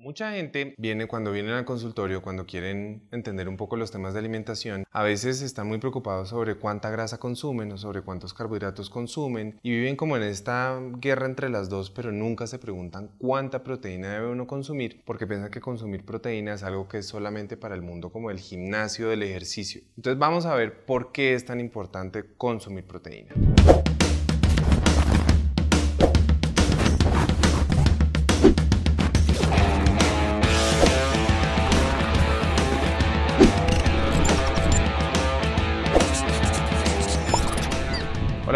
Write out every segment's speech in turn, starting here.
Mucha gente viene cuando vienen al consultorio, cuando quieren entender un poco los temas de alimentación, a veces están muy preocupados sobre cuánta grasa consumen o sobre cuántos carbohidratos consumen y viven como en esta guerra entre las dos, pero nunca se preguntan cuánta proteína debe uno consumir porque piensan que consumir proteína es algo que es solamente para el mundo como el gimnasio del ejercicio. Entonces vamos a ver por qué es tan importante consumir proteína.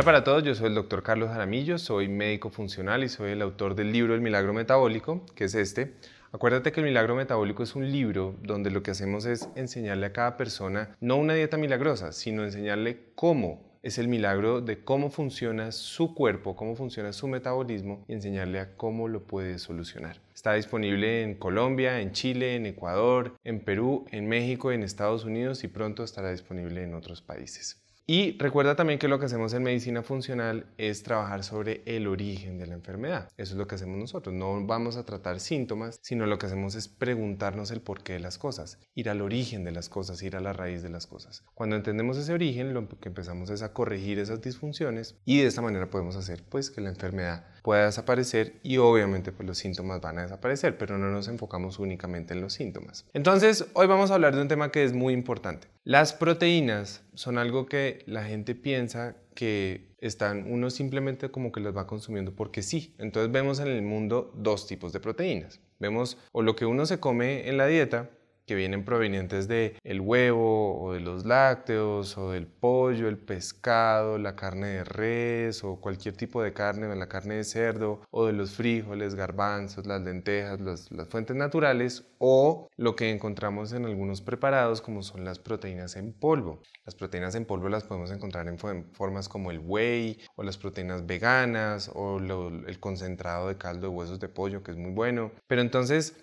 para todos, yo soy el doctor Carlos Jaramillo, soy médico funcional y soy el autor del libro El Milagro Metabólico, que es este. Acuérdate que el Milagro Metabólico es un libro donde lo que hacemos es enseñarle a cada persona no una dieta milagrosa, sino enseñarle cómo es el milagro de cómo funciona su cuerpo, cómo funciona su metabolismo y enseñarle a cómo lo puede solucionar. Está disponible en Colombia, en Chile, en Ecuador, en Perú, en México, en Estados Unidos y pronto estará disponible en otros países. Y recuerda también que lo que hacemos en medicina funcional es trabajar sobre el origen de la enfermedad. Eso es lo que hacemos nosotros. No vamos a tratar síntomas, sino lo que hacemos es preguntarnos el porqué de las cosas, ir al origen de las cosas, ir a la raíz de las cosas. Cuando entendemos ese origen, lo que empezamos es a corregir esas disfunciones y de esta manera podemos hacer pues que la enfermedad pueda desaparecer y obviamente pues los síntomas van a desaparecer, pero no nos enfocamos únicamente en los síntomas. Entonces, hoy vamos a hablar de un tema que es muy importante. Las proteínas son algo que la gente piensa que están, uno simplemente como que las va consumiendo porque sí. Entonces vemos en el mundo dos tipos de proteínas. Vemos o lo que uno se come en la dieta que vienen provenientes de el huevo o de los lácteos o del pollo, el pescado, la carne de res o cualquier tipo de carne o la carne de cerdo o de los frijoles, garbanzos, las lentejas, las fuentes naturales o lo que encontramos en algunos preparados como son las proteínas en polvo. Las proteínas en polvo las podemos encontrar en formas como el whey o las proteínas veganas o el concentrado de caldo de huesos de pollo que es muy bueno. Pero entonces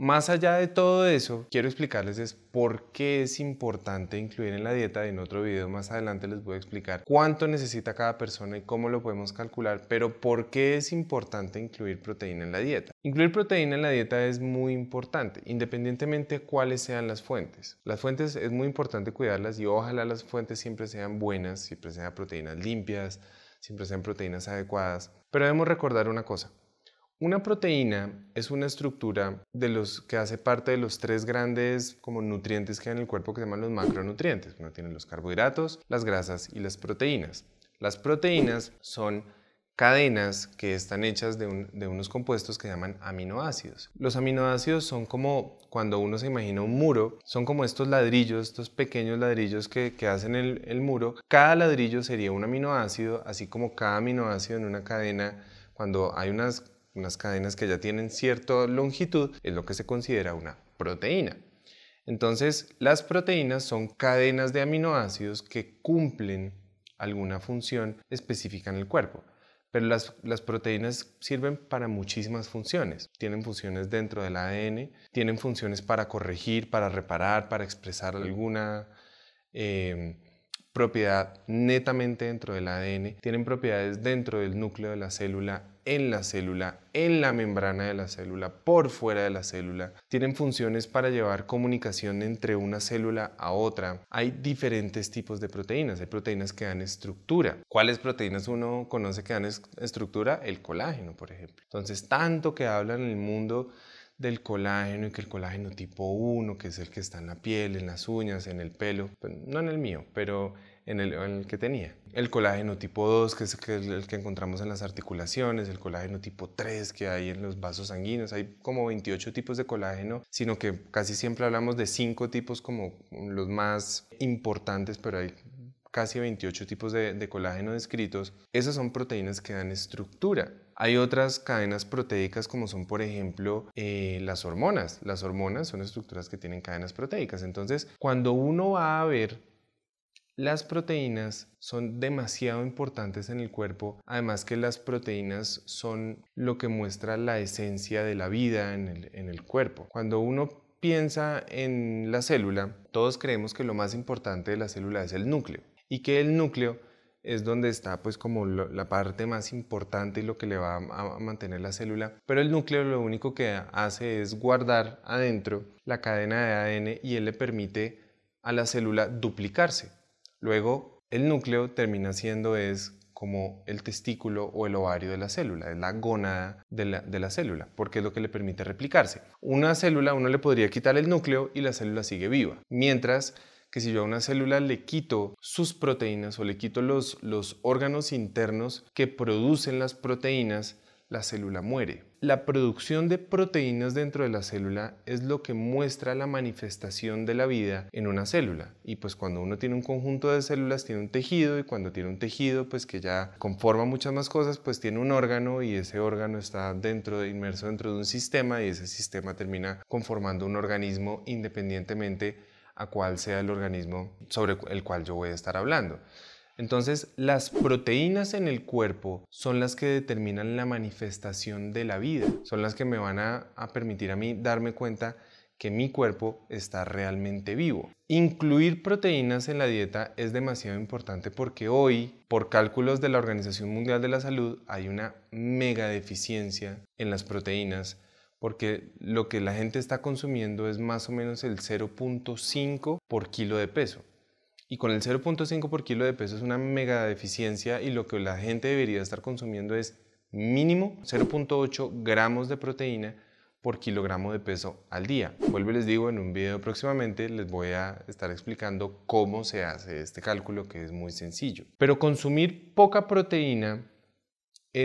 más allá de todo eso, quiero explicarles es por qué es importante incluir en la dieta. En otro video más adelante les voy a explicar cuánto necesita cada persona y cómo lo podemos calcular, pero por qué es importante incluir proteína en la dieta. Incluir proteína en la dieta es muy importante, independientemente de cuáles sean las fuentes. Las fuentes es muy importante cuidarlas y ojalá las fuentes siempre sean buenas, siempre sean proteínas limpias, siempre sean proteínas adecuadas. Pero debemos recordar una cosa, una proteína es una estructura de los que hace parte de los tres grandes como nutrientes que hay en el cuerpo que se llaman los macronutrientes. Uno tiene los carbohidratos, las grasas y las proteínas. Las proteínas son cadenas que están hechas de, unos compuestos que se llaman aminoácidos. Los aminoácidos son como cuando uno se imagina un muro, son como estos ladrillos, estos pequeños ladrillos que, hacen el, el muro. Cada ladrillo sería un aminoácido, así como cada aminoácido en una cadena, cuando hay unas unas cadenas que ya tienen cierta longitud, es lo que se considera una proteína. Entonces, las proteínas son cadenas de aminoácidos que cumplen alguna función específica en el cuerpo. Pero las, proteínas sirven para muchísimas funciones. Tienen funciones dentro del ADN, tienen funciones para corregir, para reparar, para expresar alguna eh, propiedad netamente dentro del ADN, tienen propiedades dentro del núcleo de la célula, en la célula, en la membrana de la célula, por fuera de la célula, tienen funciones para llevar comunicación entre una célula a otra. Hay diferentes tipos de proteínas, hay proteínas que dan estructura. ¿Cuáles proteínas uno conoce que dan estructura? El colágeno, por ejemplo. Entonces, tanto que hablan en el mundo del colágeno y que el colágeno tipo 1, que es el que está en la piel, en las uñas, en el pelo, pues, no en el mío, pero en el, que tenía. El colágeno tipo 2, que es el, que encontramos en las articulaciones, el colágeno tipo 3 que hay en los vasos sanguíneos, hay como 28 tipos de colágeno, sino que casi siempre hablamos de cinco tipos como los más importantes, pero hay casi 28 tipos de, colágeno descritos, esas son proteínas que dan estructura. Hay otras cadenas proteicas como son, por ejemplo, eh, las hormonas. Las hormonas son estructuras que tienen cadenas proteicas. Entonces, cuando uno va a ver las proteínas son demasiado importantes en el cuerpo, además que las proteínas son lo que muestra la esencia de la vida en el, cuerpo. Cuando uno piensa en la célula, todos creemos que lo más importante de la célula es el núcleo y que el núcleo es donde está pues como la parte más importante y lo que le va a, mantener la célula, pero el núcleo lo único que hace es guardar adentro la cadena de ADN y él le permite a la célula duplicarse. Luego el núcleo termina siendo es como el testículo o el ovario de la célula, es la gónada de la, de la célula, porque es lo que le permite replicarse. Una célula uno le podría quitar el núcleo y la célula sigue viva, mientras que si yo a una célula le quito sus proteínas o le quito los, los órganos internos que producen las proteínas, la célula muere. La producción de proteínas dentro de la célula es lo que muestra la manifestación de la vida en una célula. Y pues cuando uno tiene un conjunto de células tiene un tejido y cuando tiene un tejido pues que ya conforma muchas más cosas pues tiene un órgano y ese órgano está dentro inmerso dentro de un sistema y ese sistema termina conformando un organismo independientemente a cuál sea el organismo sobre el cual yo voy a estar hablando. Entonces, las proteínas en el cuerpo son las que determinan la manifestación de la vida, son las que me van a, permitir a mí darme cuenta que mi cuerpo está realmente vivo. Incluir proteínas en la dieta es demasiado importante porque hoy, por cálculos de la Organización Mundial de la Salud, hay una mega deficiencia en las proteínas porque lo que la gente está consumiendo es más o menos el 0.5 por kilo de peso. Y con el 0.5 por kilo de peso es una mega deficiencia y lo que la gente debería estar consumiendo es mínimo 0.8 gramos de proteína por kilogramo de peso al día. Vuelvo y les digo, en un video próximamente les voy a estar explicando cómo se hace este cálculo que es muy sencillo. Pero consumir poca proteína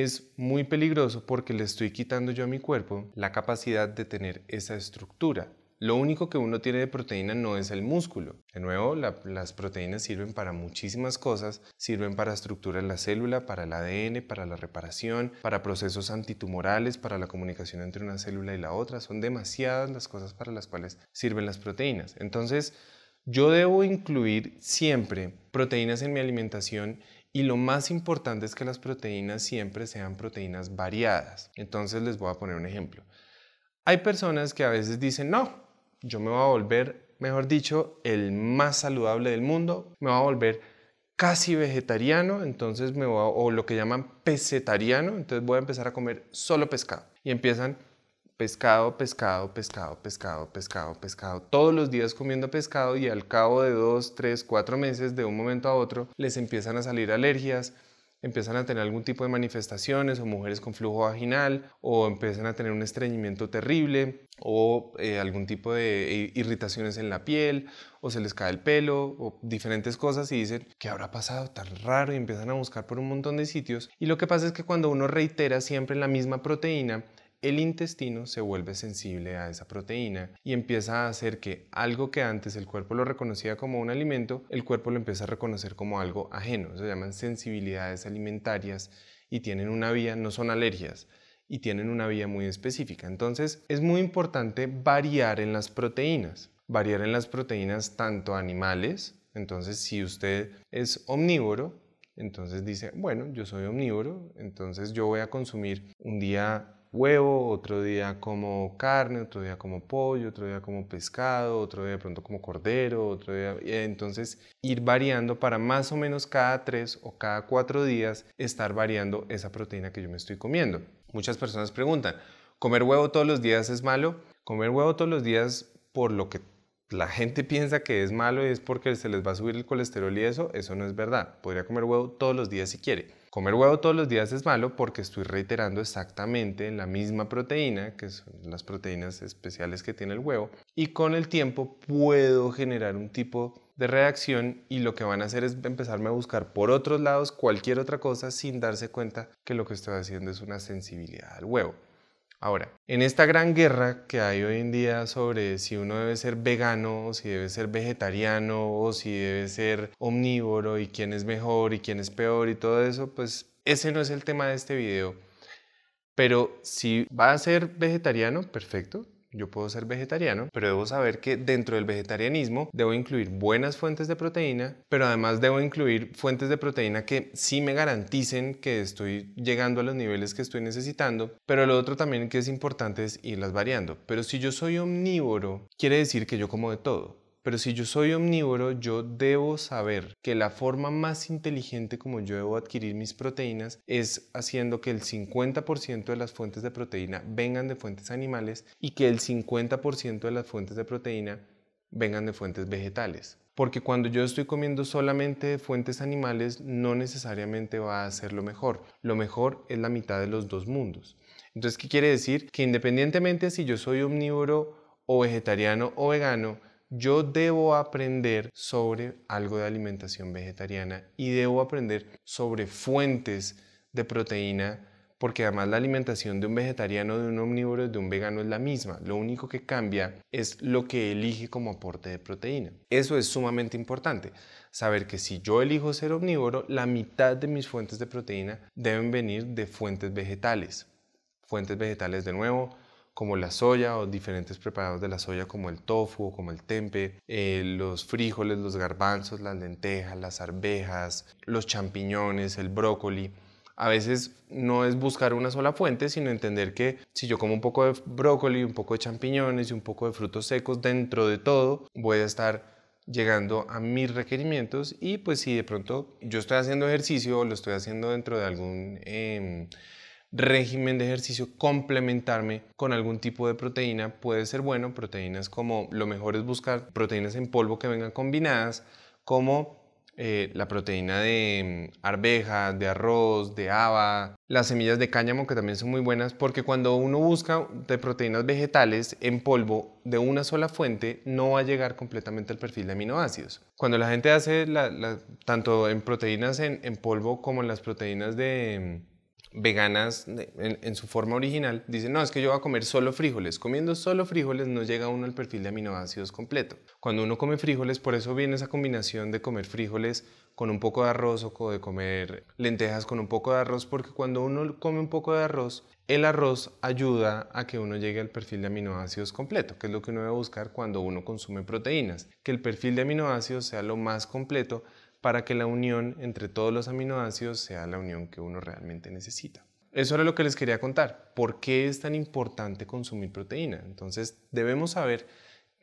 es muy peligroso porque le estoy quitando yo a mi cuerpo la capacidad de tener esa estructura. Lo único que uno tiene de proteína no es el músculo. De nuevo, las proteínas sirven para muchísimas cosas. Sirven para estructurar la célula, para el ADN, para la reparación, para procesos antitumorales, para la comunicación entre una célula y la otra. Son demasiadas las cosas para las cuales sirven las proteínas. Entonces, yo debo incluir siempre proteínas en mi alimentación y lo más importante es que las proteínas siempre sean proteínas variadas. Entonces les voy a poner un ejemplo. Hay personas que a veces dicen, no, yo me voy a volver, mejor dicho, el más saludable del mundo, me voy a volver casi vegetariano, entonces me voy o lo que llaman pesetariano, entonces voy a empezar a comer solo pescado. Y empiezan pescado, pescado, pescado, pescado, pescado, pescado, todos los días comiendo pescado y al cabo de dos, tres, cuatro meses, de un momento a otro, les empiezan a salir alergias, empiezan a tener algún tipo de manifestaciones o mujeres con flujo vaginal o empiezan a tener un estreñimiento terrible o eh, algún tipo de irritaciones en la piel o se les cae el pelo o diferentes cosas y dicen ¿qué habrá pasado tan raro? y empiezan a buscar por un montón de sitios y lo que pasa es que cuando uno reitera siempre la misma proteína el intestino se vuelve sensible a esa proteína y empieza a hacer que algo que antes el cuerpo lo reconocía como un alimento, el cuerpo lo empieza a reconocer como algo ajeno. Se llaman sensibilidades alimentarias y tienen una vía, no son alergias, y tienen una vía muy específica. Entonces es muy importante variar en las proteínas, variar en las proteínas tanto animales, entonces si usted es omnívoro, entonces dice, bueno, yo soy omnívoro, entonces yo voy a consumir un día huevo, otro día como carne, otro día como pollo, otro día como pescado, otro día de pronto como cordero, otro día... Entonces ir variando para más o menos cada tres o cada cuatro días estar variando esa proteína que yo me estoy comiendo. Muchas personas preguntan, ¿comer huevo todos los días es malo? Comer huevo todos los días por lo que la gente piensa que es malo es porque se les va a subir el colesterol y eso, eso no es verdad. Podría comer huevo todos los días si quiere. Comer huevo todos los días es malo porque estoy reiterando exactamente la misma proteína, que son las proteínas especiales que tiene el huevo, y con el tiempo puedo generar un tipo de reacción y lo que van a hacer es empezarme a buscar por otros lados cualquier otra cosa sin darse cuenta que lo que estoy haciendo es una sensibilidad al huevo. Ahora, en esta gran guerra que hay hoy en día sobre si uno debe ser vegano, o si debe ser vegetariano, o si debe ser omnívoro, y quién es mejor y quién es peor y todo eso, pues ese no es el tema de este video. Pero si va a ser vegetariano, perfecto, yo puedo ser vegetariano, pero debo saber que dentro del vegetarianismo debo incluir buenas fuentes de proteína, pero además debo incluir fuentes de proteína que sí me garanticen que estoy llegando a los niveles que estoy necesitando, pero lo otro también que es importante es irlas variando. Pero si yo soy omnívoro, quiere decir que yo como de todo. Pero si yo soy omnívoro, yo debo saber que la forma más inteligente como yo debo adquirir mis proteínas es haciendo que el 50% de las fuentes de proteína vengan de fuentes animales y que el 50% de las fuentes de proteína vengan de fuentes vegetales. Porque cuando yo estoy comiendo solamente de fuentes animales, no necesariamente va a ser lo mejor. Lo mejor es la mitad de los dos mundos. Entonces, ¿qué quiere decir? Que independientemente si yo soy omnívoro o vegetariano o vegano, yo debo aprender sobre algo de alimentación vegetariana y debo aprender sobre fuentes de proteína, porque además la alimentación de un vegetariano, de un omnívoro, de un vegano es la misma. Lo único que cambia es lo que elige como aporte de proteína. Eso es sumamente importante. Saber que si yo elijo ser omnívoro, la mitad de mis fuentes de proteína deben venir de fuentes vegetales. Fuentes vegetales de nuevo, como la soya o diferentes preparados de la soya como el tofu o como el tempe, eh, los frijoles, los garbanzos, las lentejas, las arvejas, los champiñones, el brócoli. A veces no es buscar una sola fuente, sino entender que si yo como un poco de brócoli, un poco de champiñones y un poco de frutos secos dentro de todo, voy a estar llegando a mis requerimientos y pues si de pronto yo estoy haciendo ejercicio o lo estoy haciendo dentro de algún... Em, régimen de ejercicio complementarme con algún tipo de proteína puede ser bueno. Proteínas como lo mejor es buscar proteínas en polvo que vengan combinadas, como eh, la proteína de mm, arveja de arroz, de haba, las semillas de cáñamo que también son muy buenas porque cuando uno busca de proteínas vegetales en polvo de una sola fuente no va a llegar completamente al perfil de aminoácidos. Cuando la gente hace tanto en proteínas en, en polvo como en las proteínas de mm, veganas en, su forma original dicen, no, es que yo voy a comer solo frijoles. Comiendo solo frijoles no llega uno al perfil de aminoácidos completo. Cuando uno come frijoles, por eso viene esa combinación de comer frijoles con un poco de arroz o de comer lentejas con un poco de arroz, porque cuando uno come un poco de arroz, el arroz ayuda a que uno llegue al perfil de aminoácidos completo, que es lo que uno debe buscar cuando uno consume proteínas, que el perfil de aminoácidos sea lo más completo para que la unión entre todos los aminoácidos sea la unión que uno realmente necesita. Eso era lo que les quería contar. ¿Por qué es tan importante consumir proteína? Entonces debemos saber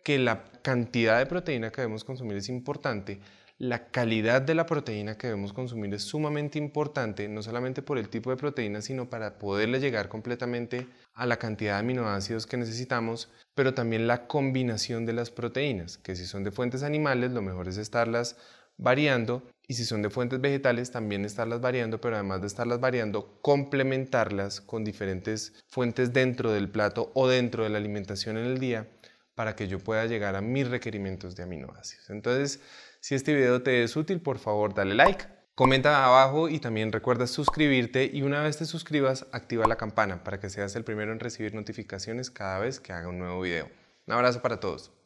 que la cantidad de proteína que debemos consumir es importante, la calidad de la proteína que debemos consumir es sumamente importante, no solamente por el tipo de proteína, sino para poderle llegar completamente a la cantidad de aminoácidos que necesitamos, pero también la combinación de las proteínas, que si son de fuentes animales, lo mejor es estarlas variando y si son de fuentes vegetales también estarlas variando, pero además de estarlas variando, complementarlas con diferentes fuentes dentro del plato o dentro de la alimentación en el día para que yo pueda llegar a mis requerimientos de aminoácidos. Entonces, si este video te es útil, por favor dale like, comenta abajo y también recuerda suscribirte y una vez te suscribas, activa la campana para que seas el primero en recibir notificaciones cada vez que haga un nuevo video. Un abrazo para todos.